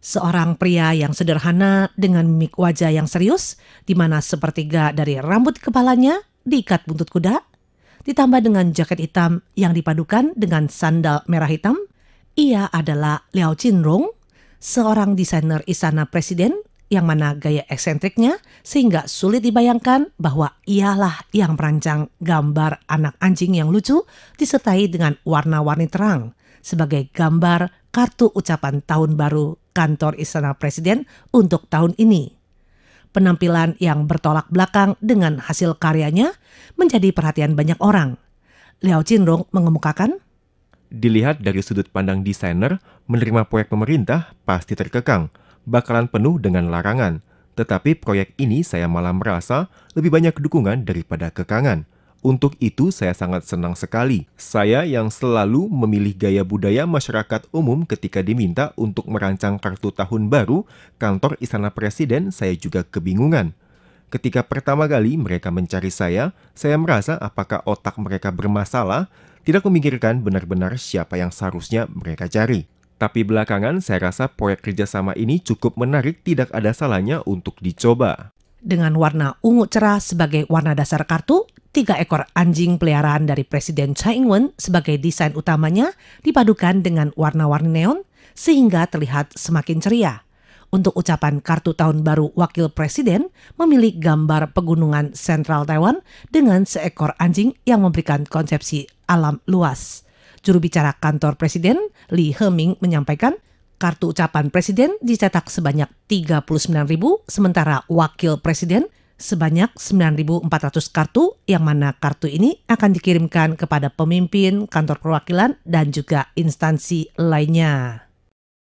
seorang pria yang sederhana dengan mimik wajah yang serius, di mana sepertiga dari rambut kepalanya diikat buntut kuda, ditambah dengan jaket hitam yang dipadukan dengan sandal merah hitam. Ia adalah Liao Qinrong, seorang desainer istana presiden yang mana gaya eksentriknya sehingga sulit dibayangkan bahwa ialah yang merancang gambar anak anjing yang lucu disertai dengan warna-warni terang sebagai gambar kartu ucapan tahun baru kantor Istana Presiden untuk tahun ini. Penampilan yang bertolak belakang dengan hasil karyanya menjadi perhatian banyak orang. Liao Jinrong mengemukakan, Dilihat dari sudut pandang desainer, menerima proyek pemerintah pasti terkekang, bakalan penuh dengan larangan. Tetapi proyek ini saya malah merasa lebih banyak dukungan daripada kekangan untuk itu saya sangat senang sekali. Saya yang selalu memilih gaya budaya masyarakat umum ketika diminta untuk merancang kartu tahun baru, kantor Istana Presiden saya juga kebingungan. Ketika pertama kali mereka mencari saya, saya merasa apakah otak mereka bermasalah, tidak memikirkan benar-benar siapa yang seharusnya mereka cari. Tapi belakangan saya rasa proyek kerjasama ini cukup menarik tidak ada salahnya untuk dicoba dengan warna ungu cerah sebagai warna dasar kartu, tiga ekor anjing peliharaan dari Presiden Tsai Ing-wen sebagai desain utamanya dipadukan dengan warna-warni neon sehingga terlihat semakin ceria. Untuk ucapan kartu tahun baru wakil presiden memilih gambar pegunungan sentral Taiwan dengan seekor anjing yang memberikan konsepsi alam luas. Juru bicara kantor presiden Li Heming menyampaikan Kartu ucapan presiden dicetak sebanyak 39.000, sementara wakil presiden sebanyak 9.400 kartu yang mana kartu ini akan dikirimkan kepada pemimpin, kantor perwakilan, dan juga instansi lainnya.